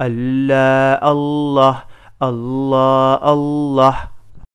الله الله الله الله